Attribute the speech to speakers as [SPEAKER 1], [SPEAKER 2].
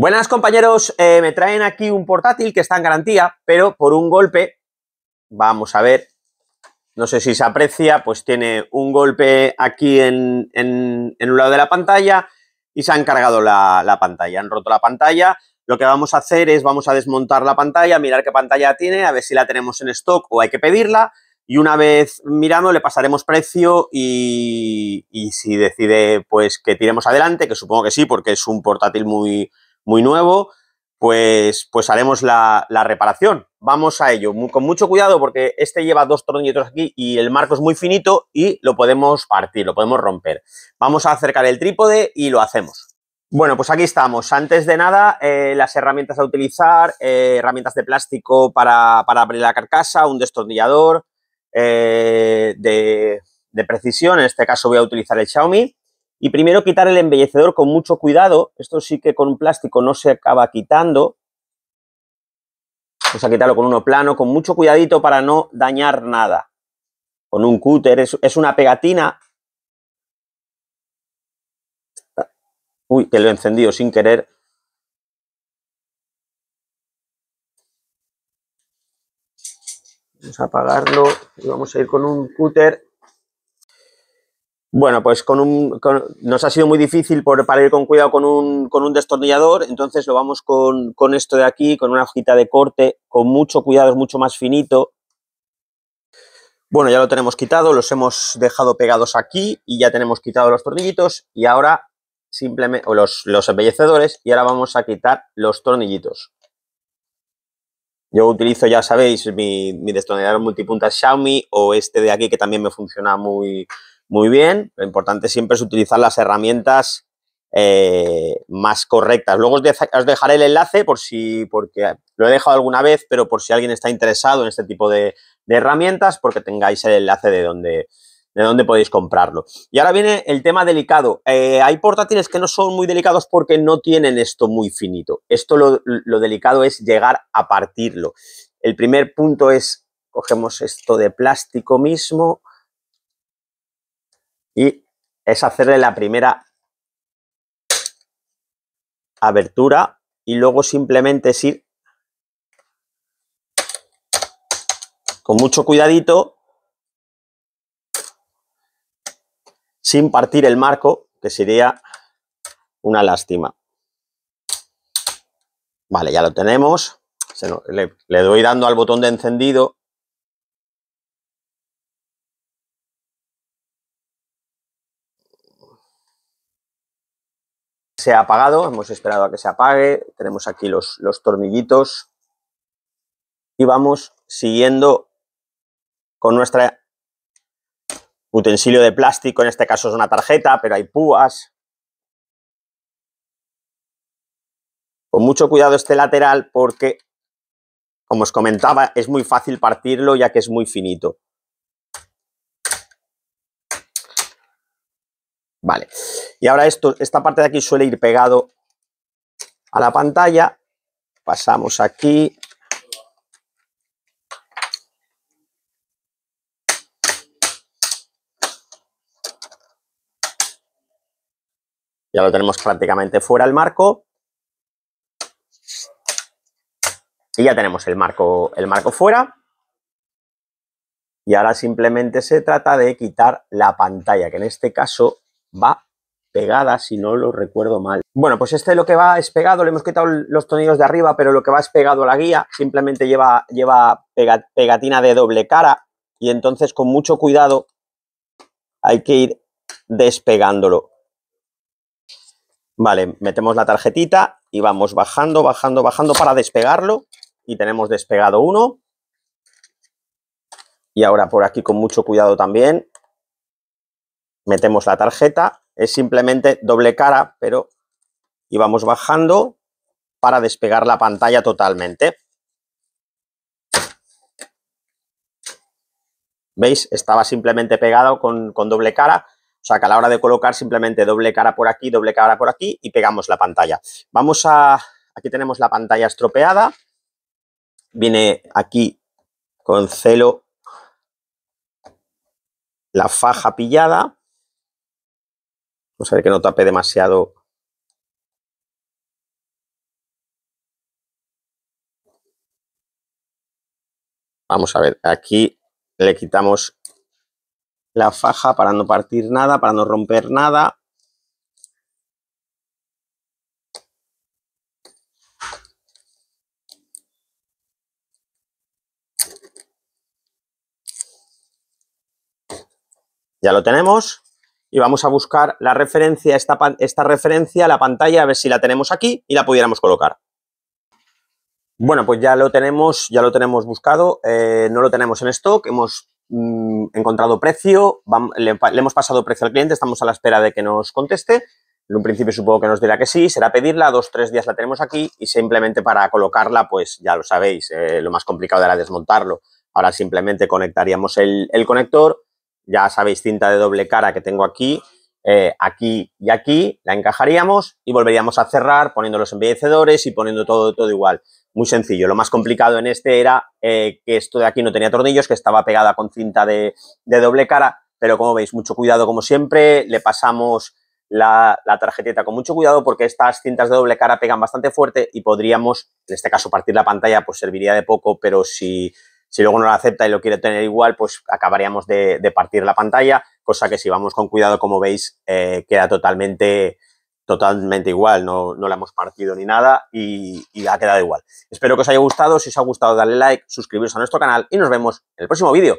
[SPEAKER 1] Buenas compañeros, eh, me traen aquí un portátil que está en garantía, pero por un golpe, vamos a ver, no sé si se aprecia, pues tiene un golpe aquí en, un lado de la pantalla y se han cargado la, pantalla, han roto la pantalla. Lo que vamos a hacer es, vamos a desmontar la pantalla, mirar qué pantalla tiene, a ver si la tenemos en stock o hay que pedirla. Y una vez mirando, le pasaremos precio y, y si decide pues que tiremos adelante, que supongo que sí, porque es un portátil muy, muy nuevo, pues, pues haremos la, reparación. Vamos a ello, con mucho cuidado porque este lleva dos tornillos aquí y el marco es muy finito y lo podemos partir, lo podemos romper. Vamos a acercar el trípode y lo hacemos. Bueno, pues aquí estamos. Antes de nada, eh, las herramientas a utilizar, eh, herramientas de plástico para, abrir la carcasa, un destornillador eh, de, de, precisión, en este caso voy a utilizar el Xiaomi, y primero quitar el embellecedor con mucho cuidado. Esto sí que con un plástico no se acaba quitando. Vamos a quitarlo con uno plano, con mucho cuidadito para no dañar nada. Con un cúter, es, es una pegatina. Uy, que lo he encendido sin querer. Vamos a apagarlo y vamos a ir con un cúter bueno, pues con un, nos ha sido muy difícil por, para ir con cuidado con un, con un destornillador, entonces lo vamos con, con, esto de aquí, con una hojita de corte, con mucho cuidado, es mucho más finito. Bueno, ya lo tenemos quitado, los hemos dejado pegados aquí y ya tenemos quitado los tornillitos y ahora simplemente, o los, embellecedores, y ahora vamos a quitar los tornillitos. Yo utilizo, ya sabéis, mi, mi destornillador multipunta Xiaomi o este de aquí que también me funciona muy, muy bien. Lo importante siempre es utilizar las herramientas eh, más correctas. Luego os, dejaré el enlace por si, porque lo he dejado alguna vez, pero por si alguien está interesado en este tipo de, herramientas, porque tengáis el enlace de donde, de dónde podéis comprarlo. Y ahora viene el tema delicado. Eh, hay portátiles que no son muy delicados porque no tienen esto muy finito. Esto lo, lo, delicado es llegar a partirlo. El primer punto es, cogemos esto de plástico mismo, y es hacerle la primera abertura y luego simplemente es ir con mucho cuidadito sin partir el marco, que sería una lástima. Vale, ya lo tenemos. le doy dando al botón de encendido Se ha apagado, hemos esperado a que se apague, tenemos aquí los, los tornillitos y vamos siguiendo con nuestro utensilio de plástico, en este caso es una tarjeta, pero hay púas. Con mucho cuidado este lateral porque, como os comentaba, es muy fácil partirlo ya que es muy finito. Vale. Y ahora esto, esta parte de aquí suele ir pegado a la pantalla. Pasamos aquí. Ya lo tenemos prácticamente fuera el marco. Y ya tenemos el marco, el marco fuera. Y ahora simplemente se trata de quitar la pantalla, que en este caso va pegada, si no lo recuerdo mal. Bueno, pues este lo que va es pegado, le hemos quitado los tonillos de arriba, pero lo que va es pegado a la guía, simplemente lleva, lleva pegatina de doble cara y entonces con mucho cuidado hay que ir despegándolo. Vale, metemos la tarjetita y vamos bajando, bajando, bajando para despegarlo y tenemos despegado uno. Y ahora por aquí con mucho cuidado también metemos la tarjeta es simplemente doble cara, pero íbamos bajando para despegar la pantalla totalmente. ¿Veis? Estaba simplemente pegado con, con, doble cara. O sea, que a la hora de colocar simplemente doble cara por aquí, doble cara por aquí y pegamos la pantalla. Vamos a... Aquí tenemos la pantalla estropeada. Viene aquí con celo la faja pillada a ver que no tape demasiado vamos a ver, aquí le quitamos la faja para no partir nada, para no romper nada. Ya lo tenemos y vamos a buscar la referencia, esta, esta referencia, la pantalla, a ver si la tenemos aquí y la pudiéramos colocar. Bueno, pues ya lo tenemos, ya lo tenemos buscado, eh, no lo tenemos en stock, hemos mm, encontrado precio, le, hemos pasado precio al cliente, estamos a la espera de que nos conteste. En un principio supongo que nos dirá que sí, será pedirla, dos, tres días la tenemos aquí y simplemente para colocarla, pues ya lo sabéis, eh, lo más complicado era desmontarlo. Ahora simplemente conectaríamos el, el conector, ya sabéis, cinta de doble cara que tengo aquí, eh, aquí y aquí, la encajaríamos y volveríamos a cerrar poniendo los embellecedores y poniendo todo, todo igual. Muy sencillo. Lo más complicado en este era eh, que esto de aquí no tenía tornillos, que estaba pegada con cinta de, doble cara, pero como veis, mucho cuidado como siempre, le pasamos la, la, tarjetita con mucho cuidado porque estas cintas de doble cara pegan bastante fuerte y podríamos, en este caso, partir la pantalla, pues serviría de poco, pero si si luego no lo acepta y lo quiere tener igual, pues acabaríamos de, partir la pantalla, cosa que si vamos con cuidado, como veis, eh, queda totalmente, totalmente igual, no, no, la hemos partido ni nada y, ha quedado igual. Espero que os haya gustado, si os ha gustado dale like, suscribiros a nuestro canal y nos vemos en el próximo vídeo.